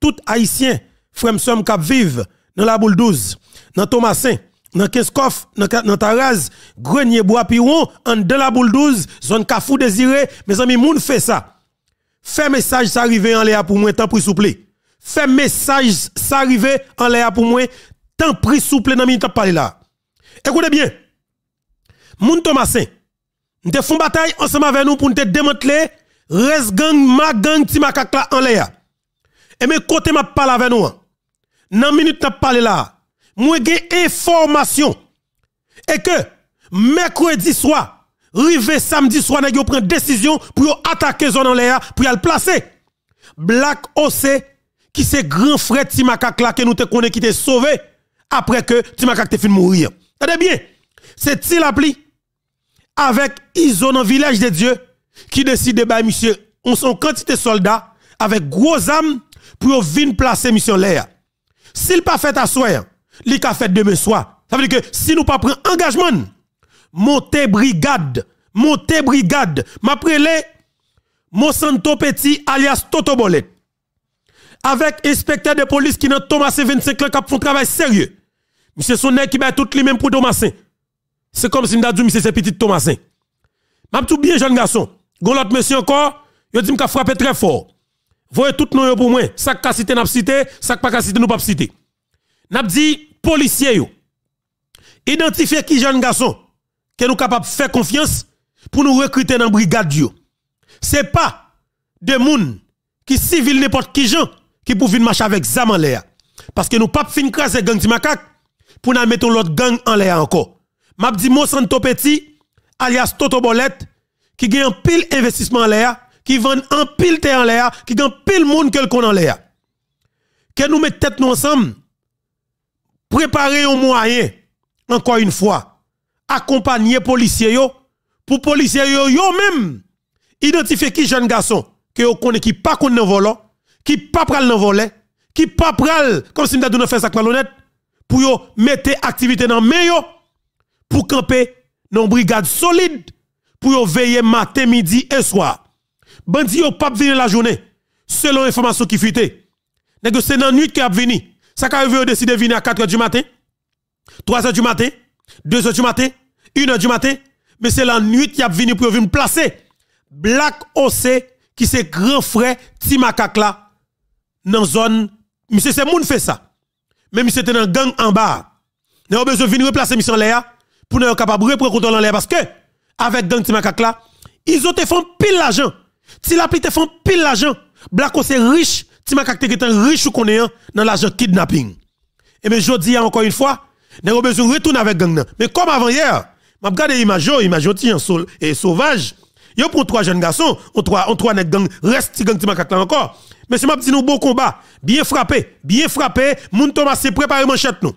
tout haïtien, fremsom somme cap vive dans la boule 12, dans Thomasin, dans Keskoff, dans Taraz, Grenier Bois Piron, en de la boule 12, zone Kafou désiré, mes amis moun fait ça. Fait message ça arrive en l'air pour moi tant pris souple. Fait message ça arrive en l'air pour moi tant pris souple dans minute parler là. Écoutez bien. Moun Thomasin, nous font bataille ensemble avec nous pour nous démanteler res gang ma gang ti ma en l'air. Et eh, mes côtés m'a parlé avec nous, hein. dans minute n'a parlé là, moi j'ai information et que mercredi soir, river samedi soir, vous pris une décision pour attaquer zone en l'air, pour le placer. Black OC, qui c'est grand frère Timakak là, que nous te connaît, qui te sauvé après que Timakak te de mourir. bien, c'est Tilapli avec Iso dans le village de Dieu qui décide, bah, monsieur, on sont quantité soldats avec gros âmes pour venir placer mission l'air. S'il pas fait à soi, il a fait demain soir. Ça veut dire que si nous pas un engagement, monter brigade, montez brigade, m'a mon Monsanto Petit alias Toto Bolet. Avec inspecteur de police qui n'a Thomas 25 ans qui font travail sérieux. Monsieur Sonnet qui bat tout les même pour Thomasin. C'est comme si nous dit monsieur c'est petit Thomasin. M'a tout bien jeune garçon. Gon l'autre monsieur encore, il dit m'a frappé très fort. Voyez tout nous pour moi. Ça qu'a cité n'a cité, ça pas cité nous pas cité. N'a dit policier yo. Identifier qui jeune garçon que nous capable faire confiance pour nous recruter dans brigade yo. C'est pas des gens qui civil n'importe qui gens qui pour venir marcher avec zam en l'air. Parce que nous pas fin craser gang de macaque pour nous mettre l'autre gang en l'air encore. M'a dit Monsanto Petit alias Toto Bolette qui gagne un pile investissement en l'air qui vendent en pile terre en l'air, qui gagnent pile monde qu'elle en l'air. Que nous mettons tête nous ensemble, préparer un moyen, encore une fois, accompagner policiers yo, pour policiers yo, yo même, identifier qui jeune garçon, que yo connaît qui pas qu'on volant, qui pas pral le volet, qui pas comme si nous avons fait ça malhonnête, pour yo mettre activité dans main yo, pour camper dans une brigade solide, pour yo veiller matin, midi et soir. Bandi yo pas venir la journée. Selon information qui fuité. c'est dans la nuit qui a venu. Ça ka décidé décider venir à 4h du matin, 3h du matin, 2h du matin, 1h du matin, mais c'est la nuit qui a venu pour venir placer. Black OC qui c'est grand frère Timakakla dans dans zone monsieur c'est moun fait ça. Même si c'était dans gang en bas. Nous besoin de venir replacer en l'air pour nous capable reprendre contrôle en l'air parce que avec gang Timakakla, ils ont fait pile l'argent Ti la pite font pile l'argent. Blacko c'est riche. Ti ma kakte un riche ou koné dans l'argent kidnapping. Et eh bien, je dis encore une fois, nous avons besoin de retourner avec gang. Mais comme avant hier, je regarde l'image, l'image est sauvage. Yo pour trois jeunes garçons, on trois on gang, reste gang ti m'a encore. Mais c'est m'a dit nous bon combat, bien frappé, bien frappé, moun Thomas c'est préparer manchette nous.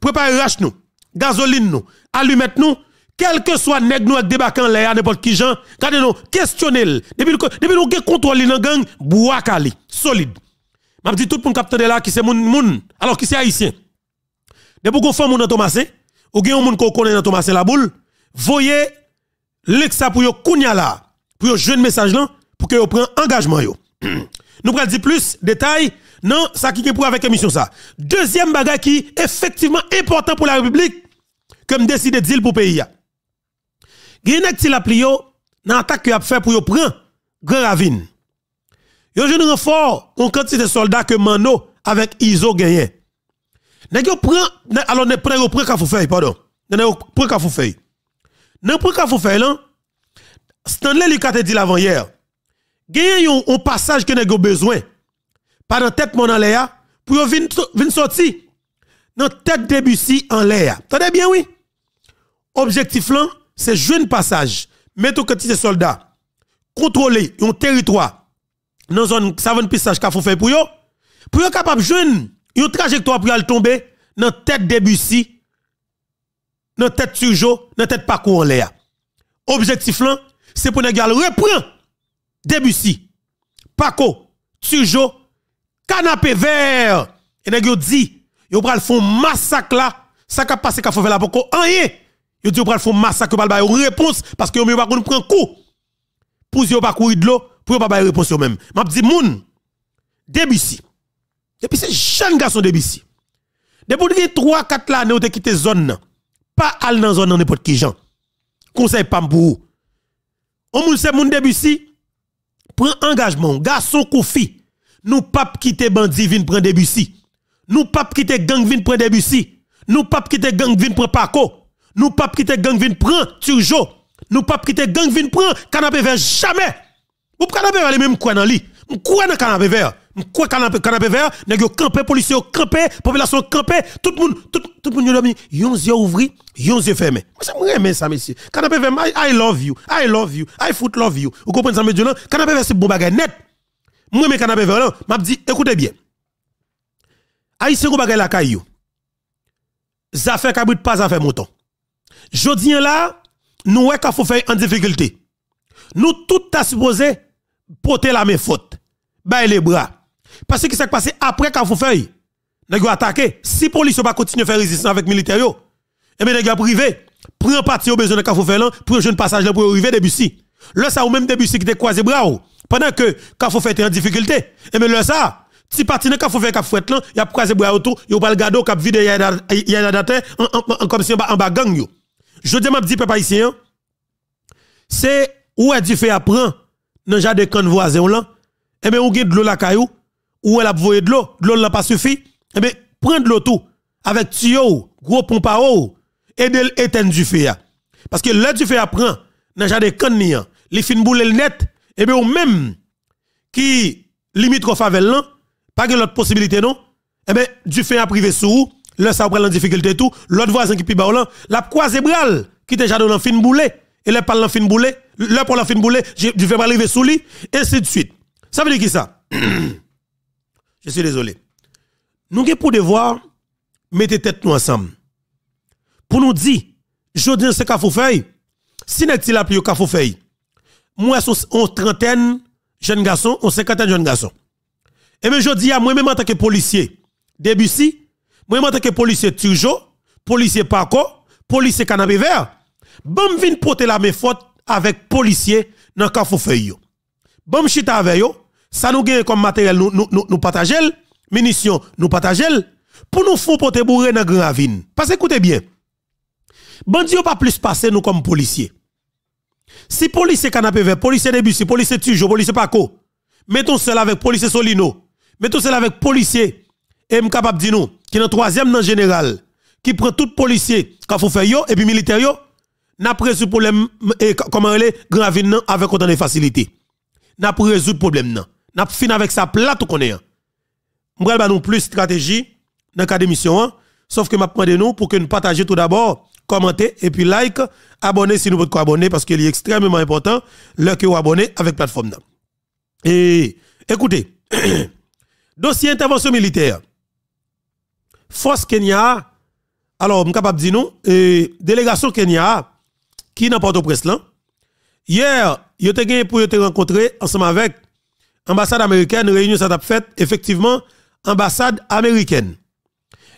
Préparer rache nous, gasoline nous, allumette nous, quel que soit nèg nous débarquer là l'air n'importe qui gens regardez nous questionnel depuis depuis nous contrôle dans gang bois cali solide m'a dit tout le monde là qui c'est moun moun alors qui c'est haïtien depuis qu'on fait dans Thomasin ou gen moun ko connaît dans Thomasin la boule voyez l'exa pour yo kounya là pour yo jeune message là pour que yo prend engagement yo nous pral dire plus détails non ça qui est pour avec émission ça deuxième bagage qui effectivement important pour la république que me décide de dire pour pays Genek ti la pli yo, nan atak yo ap fè pou yo ravin. Gran Ravine. Yo jeune renfort, on quantité de soldats que Mano avec Iso gagné. Nèg yo prend alors ne prend yo prend pardon. Ne yo prend Kafoufei. Ne prend Kafoufei là. Stanley lui te dit l'avant hier. Gagné yon un passage que nèg yo besoin. Pas dans tête mon en l'air pour yo vinn vinn sorti. Dans tête Debussy en l'air. Tenez bien oui. Objectif là, c'est jeune passage, mettre au quotidien soldats, contrôler un territoire dans zone passage qu'il faut faire pour eux, pour eux capable jeune, une trajectoire pour aller tomber dans tête Debussy, dans tête de Tujo, dans tête Paco en l'air. Objectif là, c'est pour nous reprendre Debussy, Paco, Tujo, canapé vert. Et nous dit, ils vont faire un massacre là, ça qui passer passé faut faire là pour qu'on rien. Yo dit, pral font massacre, pral bailler réponse, parce que yo pas qu'on prend coup. Pour yo pas courir de l'eau, pour yo pas bailler réponse yo même. M'a dit, moun, Debussy. Et puis c'est jeune garçon Debussy. Depuis 3, 4 l'année, on te quitté zone, pas aller dans zone n'importe qui gens. Conseil pas pour On moun c'est moun Debussy, prend engagement, garçon Kofi, nous pas quitter bandit vin prend Debussy. Nous pas quitter gang vin prend Debussy. Nous pas quitter gang vin prend Paco. Nous pas quitter gang vin prend Turjo. Nous pas quitter gang vin prend canapé vert jamais. Vous canapé vert les même quoi dans lit. quoi dans canapé vert. M'croit canapé canapé vert, nèg yo campé policier camper, population camper, tout le monde tout tout le monde dormi, yon yeux ouvri, yon yeux fermé. Moi ça m'aime ça monsieur. Canapé vert I, love you. I love you. I foot love you. Vous comprenez ça me là Canapé vert c'est bon bagay net. Moi mes canapé vert là, m'a dit écoutez bien. Haïtien go bagay la caillou. Zafè kabrit pas zafè mouton. Jodien là, nous ouais faut faire en difficulté. Nous tout t'a supposé porter la main faute. Bah les bras. Parce que ça passé après qu'a faut faire. a attaqué, si police pas continuer faire résistance avec militaire yo. Et bien gars privé, prend parti au besoin de qu'a faut faire là pour jeune passage là pour arriver Debussy. Là, ça ou même Debussy qui te croisé bras pendant que qu'a faut en difficulté. Et bien là, ça si parti n'a faut faire cap fouet là, y a croisé bras autour, y a pas le gado cap vide y a y a comme si on bas en bas gang yo. Je dis, dit, peuple haïtien, hein, c'est où est du fait apprendre dans le de canne voisin là. Eh bien, ou gen de l'eau la caillou, ou elle a voyé de l'eau, de l'eau là pas suffit. Eh bien, prendre de l'eau tout, avec tuyau, gros pompe à eau, et de l'éteindre du fait. Hein. Parce que là, du fait apprend, dans le de canne hein, les fin boule net, eh bien, ou même, qui limite au favel là, pas que l'autre possibilité non, eh bien, du fait à privé sous Là, ça prend la difficulté tout. L'autre voisin qui est la croisé bral, qui déjà dans le fin boulet, et le parle en fin boulet, le pour la fin boulet, je vais m'arriver sous lui, et ainsi de suite. Ça veut dire qui ça? je suis désolé. Nous avons pour devoir mettre tête nous ensemble. Pour nous dire, je dis c'est fait, si n'est-il la plus faire moi, on trentaine jeunes garçons, on cinquantaine jeunes garçons. Et eh bien, je dis à moi-même en tant que policier, début si. Moi, en tant que policier Turjo, policier Paco, policier Canapé Vert, bam vient porter la faute avec policier dans Kafofeuille. Bam chita avec yo, ça nous gagne comme matériel nous nous nous, munitions nous partageons. pour nous faire porter bourré dans Grand Ravine. Parce que écoutez bien. Bandi pas plus passer nous comme policiers. Si policier canapé vert, policier Debussy, policier Tujo, policier Paco, mettons cela avec policier Solino, mettons cela avec policier et capable de dire nous qui est le troisième dans général, qui prend tout policier, quand faut faire et puis militaire n'a pas résolu problème, et comment est gravine avec autant de facilité. N'a pas résolu problème N'a pas fini avec sa plate qu'on est. M'bral pas nous plus stratégie dans cas d'émission, hein. sauf que m'a de nous pour que nous partagions tout d'abord commenter, et puis like, abonner, si nous pouvez abonner parce qu'il est extrêmement important le que vous abonnez avec plateforme. Et écoutez, dossier intervention militaire force Kenya, alors, je suis capable de dire et délégation Kenya, qui n'a pas de presse là, hier, il était gagné pour te rencontrer ensemble avec ambassade américaine, réunion ça t'a faite, effectivement, ambassade américaine.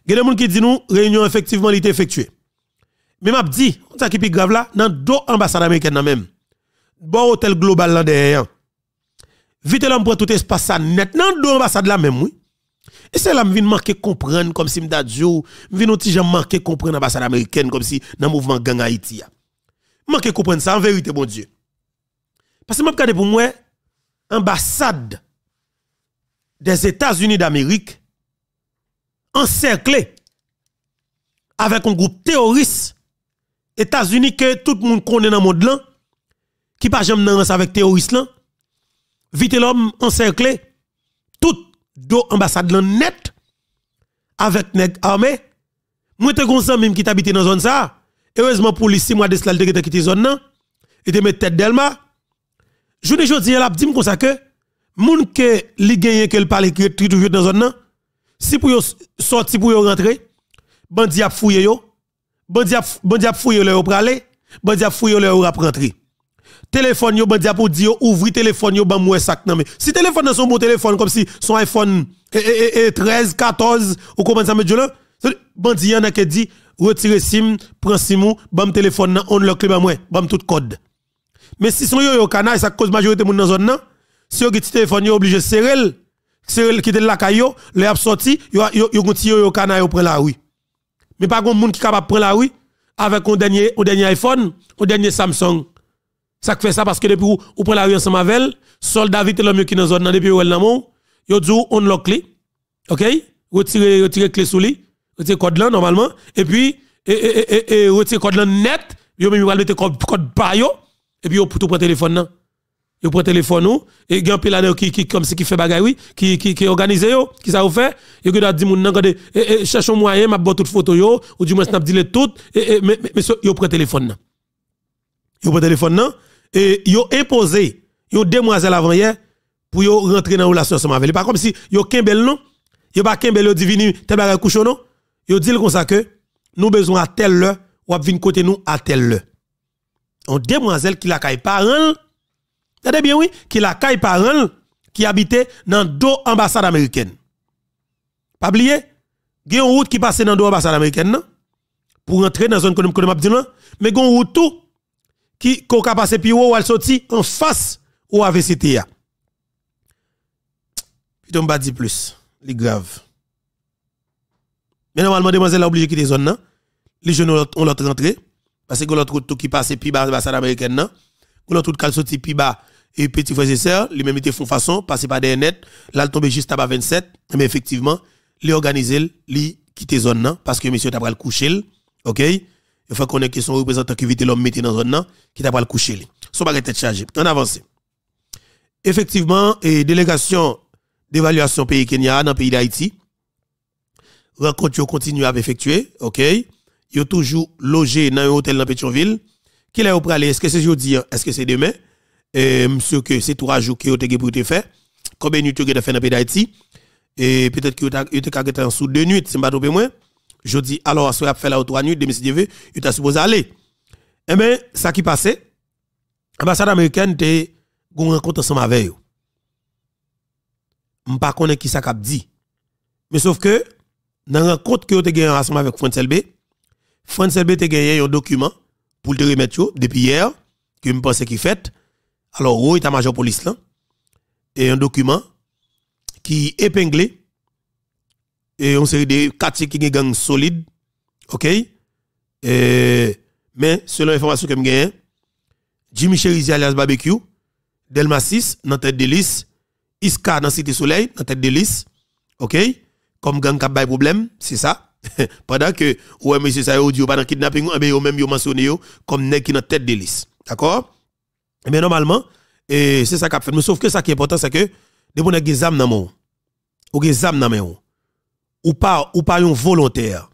Il y a des gens qui disent réunion effectivement, elle été effectuée. Mais m'a dit, on ce qui est grave là, dans deux ambassades américaines même. Bon hôtel global là derrière. Vite l'homme prend tout espace ça net. Dans deux ambassades là même, oui. Et c'est là que je de comprendre comme si oh, je je me suis j'en manquer comprendre l'ambassade américaine comme si dans mouvement gang Haïti. Manquer comprendre ça en vérité mon Dieu. Parce que je regarde pour moi l'ambassade des États-Unis d'Amérique encerclée avec un groupe terroriste États-Unis que tout le monde connaît dans le monde là qui pas jamais dans avec terroriste vite l'homme encerclé do ambassade là net avec nèg armé moi te gonsan même qui t'habite dans zone ça heureusement police moi de de cela te quitté zone là et te mettre tête Delma je ne jodi la dit comme ça que moun ke li gagne que le parler qui toujours dans zone là si pour sortir pour rentrer bandi a fouiller yo bandi a bandi a fouiller le pour aller bandi a fouiller le pour rentrer téléphone yo bandi pour dire ouvri téléphone yo ban moué sac nan mais si téléphone son bon téléphone comme si son iPhone et, 13 14 ou comment ça me dit là bandi en a qui dit retire sim prend simou bam téléphone nan on lock ban moué bam tout code mais si son yo yo canal ça cause majorité moun dans zone nan si yo petit téléphone yo obligé serrel serrel qui la caillou les a sorti yo yo yo yo yo canal yo prend la rue mais pas grand moun qui capable prendre la oui avec un dernier un dernier iPhone un dernier Samsung ça fait ça parce que depuis où prend la rue ensemble avec soldat vite l'homme qui dans zone depuis elle dit on lock clé. OK Retirer retirer clé sous lui, le code là normalement et puis et et et code là net, yo même va mettre code code par et puis pour tout prendre téléphone là. Yo prend téléphone et vous qui qui comme qui fait qui qui qui organisé yo, qui ça fait, doit dire moun et moyen m'a les toute photo yo ou du moins toutes mais yo prend téléphone là. Yo prend téléphone et ils ont imposé ont demoiselle avant hier pour rentrer dans la relation ensemble Pas comme si yo Kembel non, yo pas Kembel yo divini tel bagay non. Yo dit comme ça que nous besoin à telle ou à venir côté nous à On demoiselle qui la caille parent, regardez bien oui, qui la caille qui habitait dans deux ambassades américaines. Pas oublier, route qui passait dans deux ambassades américaines pour rentrer dans une zone mais mais route tout qui coca passé piwa ou elle sorti en face ou AVCTA. Puis on va dire plus, les grave. Mais normalement demoiselle a obligé quitter zone Les jeunes ont l'autre entrée, parce que l'autre route qui passe puis bas américaine américaine non. L'autre route qui sorti puis bas et petit frère, et américaine. les mêmes étaient font façon passer par des net, là tombé juste à 27 mais effectivement, les organiser, les quitter zone parce que monsieur t'a pas le coucher, OK? il faut qu'on ait question représentant qui vite l'homme mettre dans zone là qui t'a pas le coucher li son pas tête chargé on avance effectivement délégation d'évaluation pays Kenya dans pays d'Haïti rencontre continue à effectuer OK yo toujours logé dans un hôtel dans Pétionville qui là pour aller est-ce que c'est aujourd'hui hein? est-ce que c'est demain monsieur que c'est trois jours que ont été pour combien de nuits tu as fait dans pays d'Haïti et peut-être que vous avez en sous deux nuits c'est pas trop moins je dis, alors, si vous a fait la autre nuit, demi si il t'a supposé aller. Eh bien, ça qui passait, l'ambassade américaine te une rencontre ensemble avec eux. Je ne connais pas qui ça a dit. Mais sauf que, dans la rencontre que vous avez gagné ensemble avec France LB, France B a gagné un document pour te remettre depuis hier, que je pensais qu'il fait. Alors, où est un major police là? Et un document qui épinglé et on série des quartiers qui ont gang solide. OK et, mais selon l'information que j'ai Jimmy Cherizier alias barbecue, Delma 6 dans tête de Iska dans Cité Soleil dans tête de OK Comme gang qui a problème, c'est ça. Pendant que ouais monsieur ça audio audio eh ben, pas dans kidnapping, mais a même yo mentionné comme nèg qui dans tête de D'accord Mais eh normalement et c'est ça qu'a fait mais sauf que ça qui est important c'est que des bonnes des dans mon ou des dans mon ou pas ou volontaire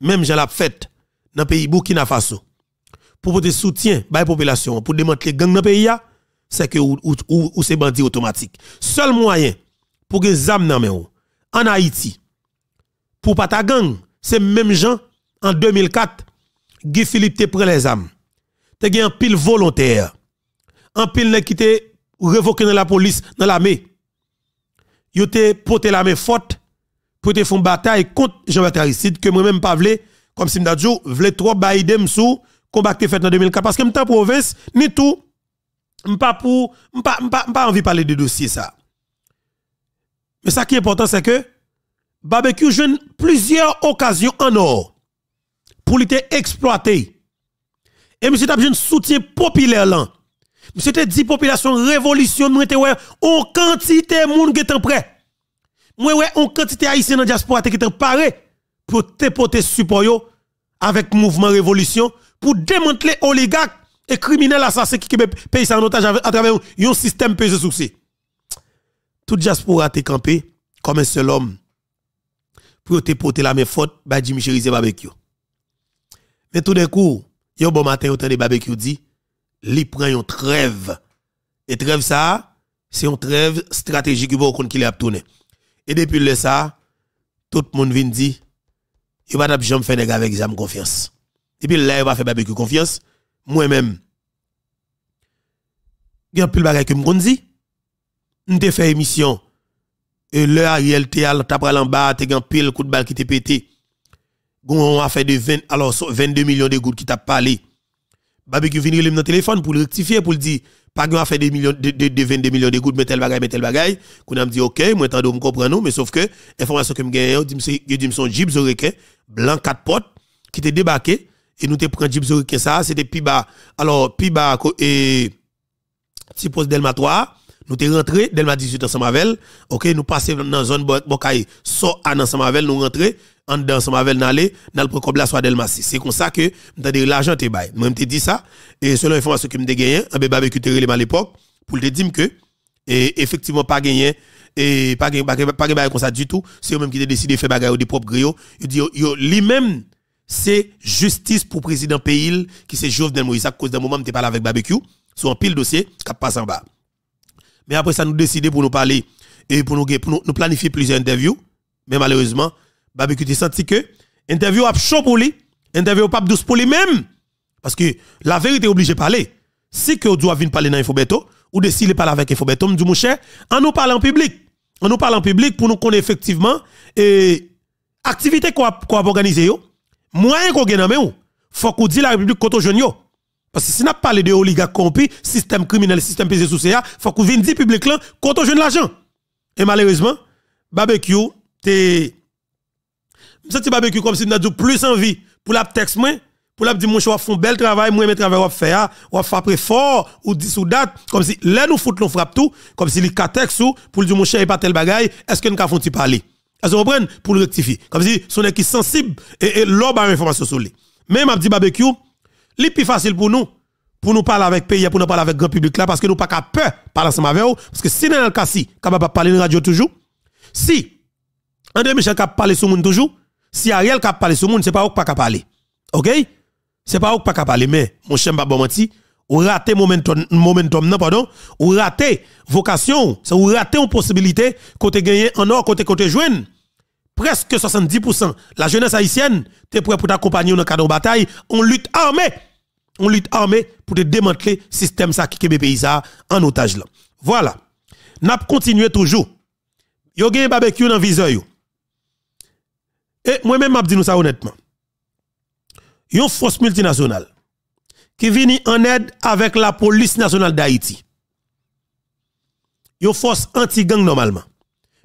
même j'ai la fête dans le pays Burkina Faso pour porter soutien à la population pour démanteler gang dans le pays c'est que ou, ou, c'est bandit automatique seul moyen pour que zam nan en Haïti pour pas ta gang c'est même gens en 2004 Guy Philippe te les âmes te un pile volontaire un pile ne qui te révoqué dans la police dans l'armée yo te porté la main forte pour te faire une bataille contre Jean-Baptiste Aristide, que moi-même pas voulu, comme si je voulais trois Biden sous combat fait en 2004. Parce que m'ta province, ni tout, m'pa pour, m'pa, m'pa, envie de parler de dossier ça. Mais ça qui est important, c'est que barbecue jeune plusieurs occasions en or pour l'été exploité. Et monsieur t'a un soutien populaire là. Monsieur t'a dit population révolutionnaire quantité de monde qui est en prêt. Moi, ouais, on quantité haïtienne dans la diaspora qui te paré pour te porter support avec mouvement révolution pour démanteler oligarques et criminels assassins qui payent ça en otage à travers un système pesé souci. Toute diaspora te campé comme un seul homme pour te porter la main faute by bah, Jimmy et barbecue. Mais tout d'un coup, yon bon matin yon de barbecue dit, li prend une trêve. Et trêve ça, c'est une trêve stratégique qui va qu'on qu'il l'a tourné. Et depuis le ça, tout le monde vient dire, il va jamais faire nègre avec examen confiance. Et puis là, il va faire barbecue confiance. Moi-même, il y a plus de choses que je dit. Je fait émission. Et le Ariel tu t'as pris en bas, t'as pile coup de balle qui t'a pété. On a fait de 20, alors 22 millions de gouttes qui t'a parlé. Barbecue vient dans le téléphone pour le rectifier, pour le dire, pas grand fait des millions de, de, 22 millions de gouttes mais tel bagaille tel bagaille qu'on a dit OK moi tant me comprends nous mais sauf que information que me gagne dit me dit me son jib requin blanc quatre portes qui était débarqué et nous pris un jib requin ça c'était Piba. alors Piba et si pose Delma 3 nous t'es rentré Delma 18 ensemble avec OK nous passons dans la zone Bokai. so à ensemble avec nous rentrés en dedans ensemble avec n'aller dans le prendre la soie c'est comme ça que l'argent te bail moi te dit ça et selon l'information que m'te gagné en barbecue était relé à l'époque pour te dire que et effectivement pas gagné et pas gagné pas gagné comme ça du tout c'est eux même qui ont décidé de faire bagarre des propres griots. il dit lui-même c'est justice pour président pays qui c'est Jovenel Moïse à cause d'un moment m'te parlé avec barbecue sur un pile dossier qui passe en bas mais après ça nous décider pour nous parler et pour nous planifier plusieurs interviews mais malheureusement barbecue t'es senti que interview a chaud pour lui, interview pas douce pour lui même parce que la vérité est obligée de parler. Si que doit venir parler dans Infobeto ou de s'il parle avec Infobeto, du mon cher, en nous parlant en public, en nous parlant en public pour nous connaître effectivement et activité qu'on quoi a yo, moyen qu'on gagne mais faut qu'on dise la République contre jeune yo. Parce que si n'a parlé de oligarque corrompu, système criminel, système pesé sous faut qu'on vienne dire public là contre jeune l'argent. Et malheureusement, barbecue t'es me barbecue comme si avons plus envie pour la texte moi, pour la dire mon choix font bel travail, moi mes travail on faire, on frapper fort ou dis ou date comme si là nous fout l'on frappe tout, comme si les texte ou pour dire mon cher pas tel bagaille, est-ce que nous font parler Est-ce qu'on pour le rectifier Comme si son est sensible et, et l'homme a information sur lui. Même à dit barbecue, les plus facile pour nous pour nous parler avec pays, pour nous parler avec grand public là, parce que nous pas qu'à peur parler ensemble avec vous, parce que si nous sommes le cas si, capable de parler de radio toujours, si André Michel capable parler sur monde toujours, si Ariel qui parlé sur monde, c'est pas ou pas parler. OK C'est pas ou pas parler mais mon cher pas menti, ou raté momentum momentum non pardon, ou raté vocation, c'est ou raté une possibilité côté gagner en or côté côté jeune. Presque 70% la jeunesse haïtienne t'es prêt pour t'accompagner dans le cadre de bataille, on lutte armé, On lutte armé pour te démanteler système ça qui est pays en otage là. Voilà. N'a continué toujours. Yo gen barbecue dans viseur et eh, moi-même, je dis ça honnêtement. Une force multinationale qui vient en aide avec la police nationale d'Haïti. Une force anti-gang normalement.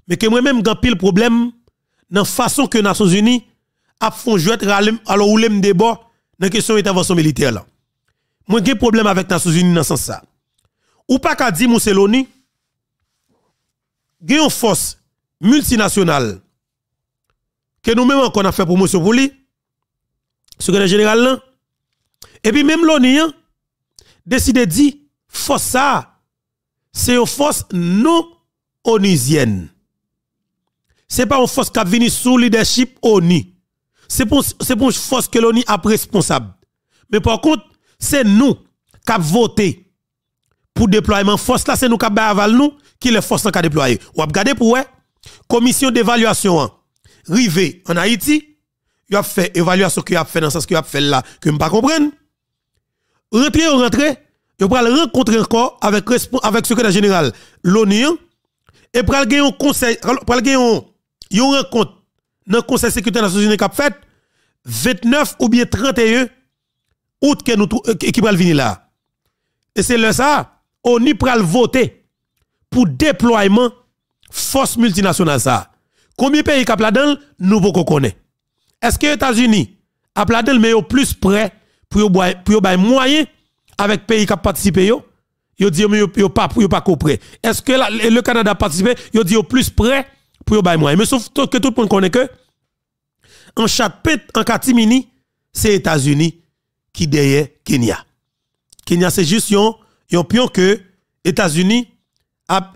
Mais que moi-même, j'ai pile problème dans la façon que les Nations Unies a font jouer alors où débat dans la question de l'intervention militaire Moi, j'ai problème avec les Nations Unies dans ce sens là Ou pas qu'à dire, c'est a une force multinationale que nous-mêmes qu'on a fait pour pour lui, secrétaire général Et puis même l'ONU hein, décide de dire, force ça, c'est une force non onisienne, Ce n'est pas une force qui vient sous leadership ONU. C'est pour, pour une force que l'ONU a responsable. Mais par contre, c'est nous qui avons voté pour déploiement force là c'est nous qui avalé nous qui les forces qui déployer ou regarder pour commission d'évaluation hein rivé en Haïti, il a fait évaluation qu'il a fait dans ce qu'il a fait là, que je ne comprends pas. Rentrer ou rentrer, il a le rencontrer encore avec avec secrétaire général l'ONU hein, et pour gagner un conseil, une rencontre dans le Conseil de sécurité des Nations Unies a fait 29 ou bien 31 août que nous euh, qui va venir là. Et c'est le ça, on y pral voter pour déploiement force multinationale ça. Combien de pays qui ont dedans nous ne connaissons Est-ce que les États-Unis, a plaidé le mais plus près pour pour moyen avec pays qui participé yo, yo dit mais pas yo pas prêt. Est-ce que le Canada participé, yo dit au plus près pour bay moyen. Mais sauf que tout le monde connaît que en chapitre en Katimini, c'est les États-Unis qui derrière Kenya. Kenya c'est juste yon pion que États-Unis a